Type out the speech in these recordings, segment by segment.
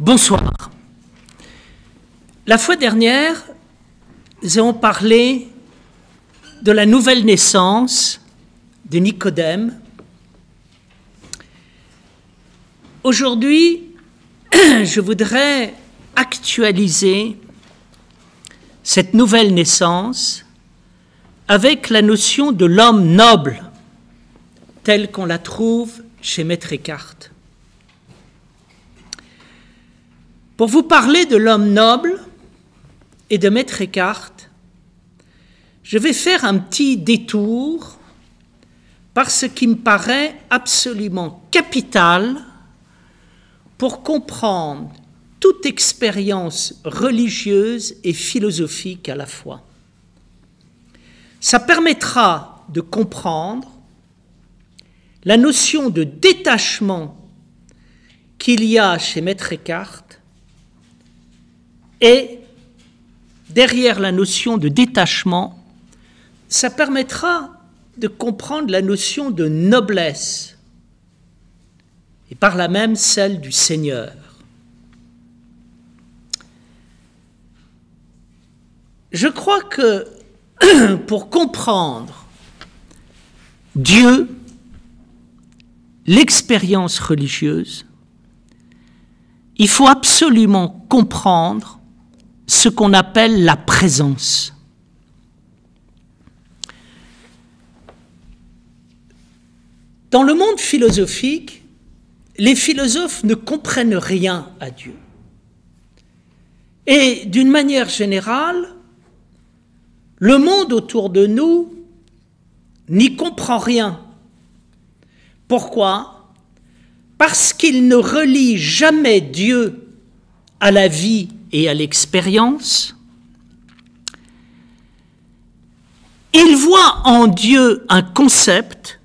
Bonsoir. La fois dernière, nous avons parlé de la nouvelle naissance de Nicodème. Aujourd'hui, je voudrais actualiser cette nouvelle naissance avec la notion de l'homme noble, telle qu'on la trouve chez Maître Eckhart. Pour vous parler de l'homme noble et de Maître Eckhart, je vais faire un petit détour par ce qui me paraît absolument capital pour comprendre toute expérience religieuse et philosophique à la fois. Ça permettra de comprendre la notion de détachement qu'il y a chez Maître Eckhart et derrière la notion de détachement, ça permettra de comprendre la notion de noblesse, et par là même celle du Seigneur. Je crois que pour comprendre Dieu, l'expérience religieuse, il faut absolument comprendre ce qu'on appelle la présence. Dans le monde philosophique, les philosophes ne comprennent rien à Dieu. Et d'une manière générale, le monde autour de nous n'y comprend rien. Pourquoi Parce qu'il ne relie jamais Dieu à la vie et à l'expérience. Il voit en Dieu un concept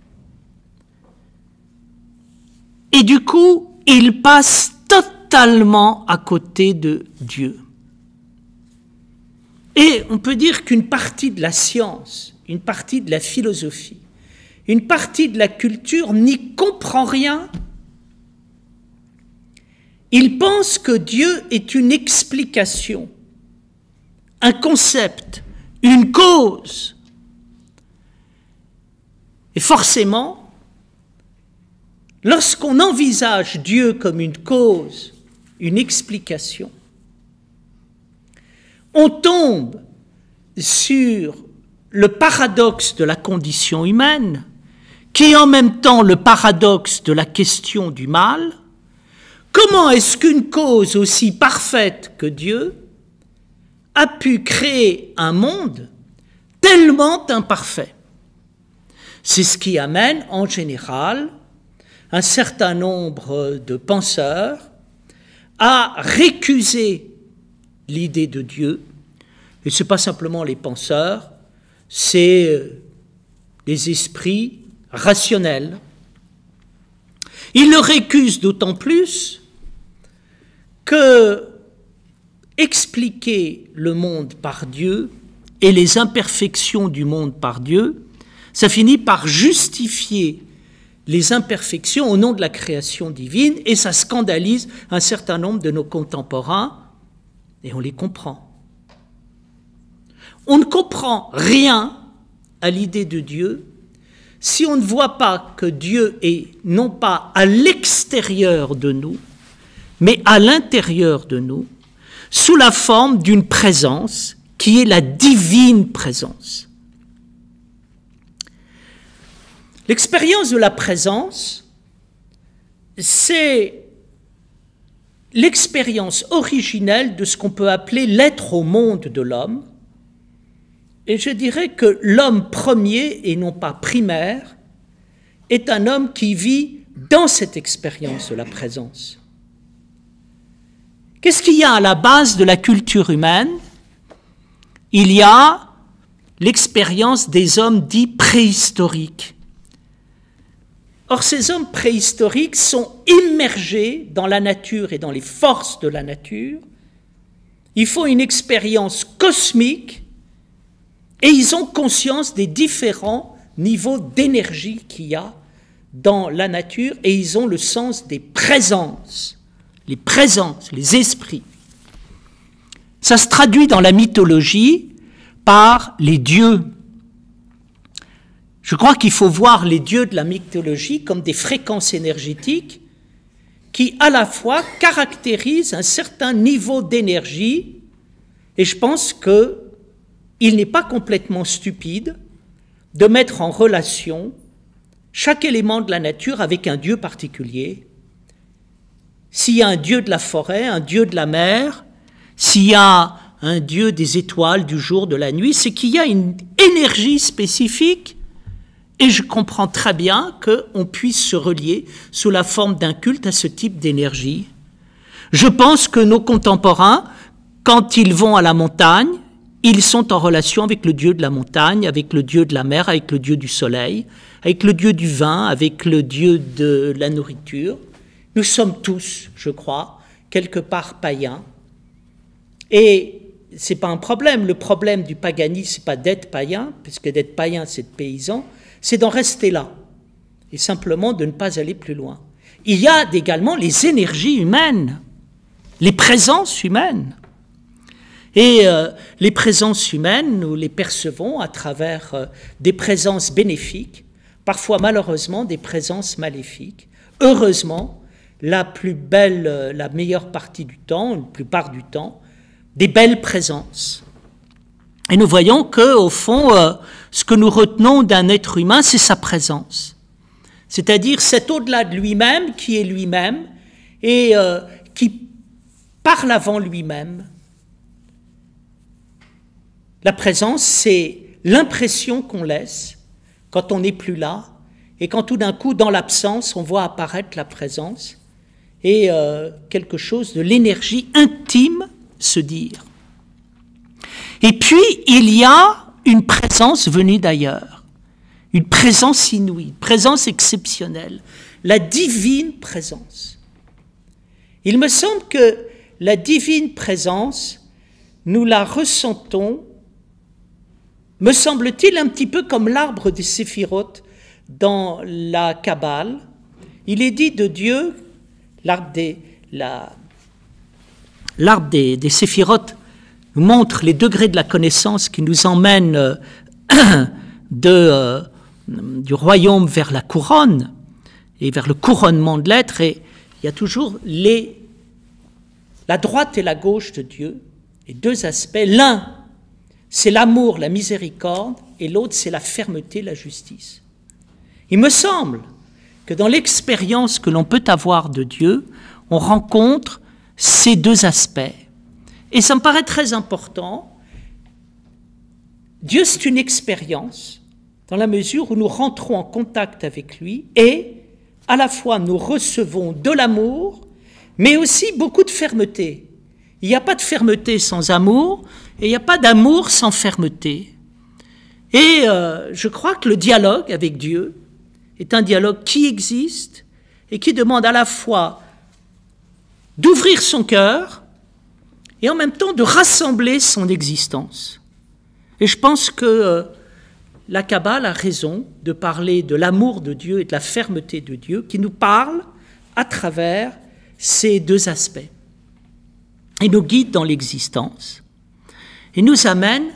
et du coup, il passe totalement à côté de Dieu. Et on peut dire qu'une partie de la science, une partie de la philosophie, une partie de la culture n'y comprend rien ils pensent que Dieu est une explication, un concept, une cause. Et forcément, lorsqu'on envisage Dieu comme une cause, une explication, on tombe sur le paradoxe de la condition humaine, qui est en même temps le paradoxe de la question du mal, Comment est-ce qu'une cause aussi parfaite que Dieu a pu créer un monde tellement imparfait C'est ce qui amène en général un certain nombre de penseurs à récuser l'idée de Dieu. Et ce n'est pas simplement les penseurs, c'est euh, les esprits rationnels. Ils le récusent d'autant plus que expliquer le monde par Dieu et les imperfections du monde par Dieu, ça finit par justifier les imperfections au nom de la création divine et ça scandalise un certain nombre de nos contemporains et on les comprend. On ne comprend rien à l'idée de Dieu si on ne voit pas que Dieu est non pas à l'extérieur de nous, mais à l'intérieur de nous, sous la forme d'une présence qui est la divine présence. L'expérience de la présence, c'est l'expérience originelle de ce qu'on peut appeler l'être au monde de l'homme. Et je dirais que l'homme premier, et non pas primaire, est un homme qui vit dans cette expérience de la présence. Qu'est-ce qu'il y a à la base de la culture humaine Il y a l'expérience des hommes dits préhistoriques. Or, ces hommes préhistoriques sont immergés dans la nature et dans les forces de la nature. Ils font une expérience cosmique et ils ont conscience des différents niveaux d'énergie qu'il y a dans la nature et ils ont le sens des présences les présences, les esprits. Ça se traduit dans la mythologie par les dieux. Je crois qu'il faut voir les dieux de la mythologie comme des fréquences énergétiques qui à la fois caractérisent un certain niveau d'énergie et je pense que il n'est pas complètement stupide de mettre en relation chaque élément de la nature avec un dieu particulier s'il y a un dieu de la forêt, un dieu de la mer, s'il y a un dieu des étoiles, du jour, de la nuit, c'est qu'il y a une énergie spécifique et je comprends très bien qu'on puisse se relier sous la forme d'un culte à ce type d'énergie. Je pense que nos contemporains, quand ils vont à la montagne, ils sont en relation avec le dieu de la montagne, avec le dieu de la mer, avec le dieu du soleil, avec le dieu du vin, avec le dieu de la nourriture. Nous sommes tous, je crois, quelque part païens. Et ce n'est pas un problème. Le problème du paganisme, n'est pas d'être païen, puisque d'être païen, c'est de paysan, c'est d'en rester là. Et simplement de ne pas aller plus loin. Il y a également les énergies humaines, les présences humaines. Et euh, les présences humaines, nous les percevons à travers euh, des présences bénéfiques, parfois malheureusement des présences maléfiques. Heureusement, la plus belle, euh, la meilleure partie du temps, la plupart du temps, des belles présences. Et nous voyons que, au fond, euh, ce que nous retenons d'un être humain, c'est sa présence. C'est-à-dire cet au-delà de lui-même qui est lui-même et euh, qui parle avant lui-même. La présence, c'est l'impression qu'on laisse quand on n'est plus là et quand tout d'un coup, dans l'absence, on voit apparaître la présence et euh, quelque chose de l'énergie intime se dire. Et puis, il y a une présence venue d'ailleurs, une présence inouïe, une présence exceptionnelle, la divine présence. Il me semble que la divine présence, nous la ressentons, me semble-t-il, un petit peu comme l'arbre des séphirotes dans la Kabbale. Il est dit de Dieu l'arbre des, la, des séphirotes nous montre les degrés de la connaissance qui nous emmènent euh, de, euh, du royaume vers la couronne et vers le couronnement de l'être. Et il y a toujours les, la droite et la gauche de Dieu, les deux aspects. L'un, c'est l'amour, la miséricorde, et l'autre, c'est la fermeté, la justice. Il me semble que dans l'expérience que l'on peut avoir de Dieu, on rencontre ces deux aspects. Et ça me paraît très important. Dieu, c'est une expérience dans la mesure où nous rentrons en contact avec lui et à la fois nous recevons de l'amour, mais aussi beaucoup de fermeté. Il n'y a pas de fermeté sans amour et il n'y a pas d'amour sans fermeté. Et euh, je crois que le dialogue avec Dieu, est un dialogue qui existe et qui demande à la fois d'ouvrir son cœur et en même temps de rassembler son existence. Et je pense que euh, la Kabbale a raison de parler de l'amour de Dieu et de la fermeté de Dieu qui nous parle à travers ces deux aspects et nous guide dans l'existence et nous amène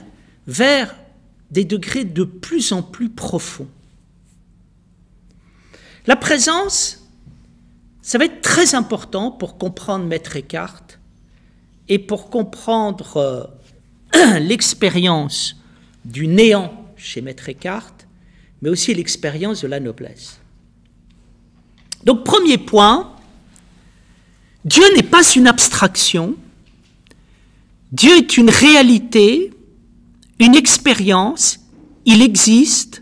vers des degrés de plus en plus profonds. La présence, ça va être très important pour comprendre Maître Eckhart et pour comprendre euh, l'expérience du néant chez Maître Eckhart, mais aussi l'expérience de la noblesse. Donc premier point, Dieu n'est pas une abstraction, Dieu est une réalité, une expérience, il existe,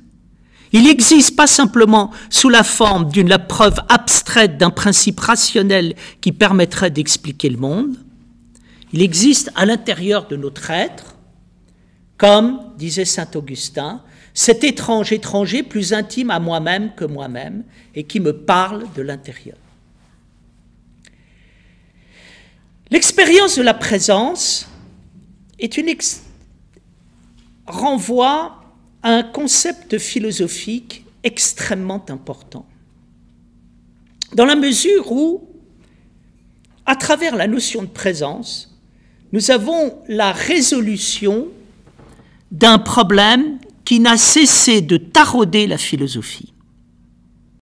il n'existe pas simplement sous la forme d'une la preuve abstraite d'un principe rationnel qui permettrait d'expliquer le monde, il existe à l'intérieur de notre être, comme disait saint Augustin, cet étrange étranger plus intime à moi-même que moi-même et qui me parle de l'intérieur. L'expérience de la présence est une renvoie un concept philosophique extrêmement important. Dans la mesure où, à travers la notion de présence, nous avons la résolution d'un problème qui n'a cessé de tarauder la philosophie.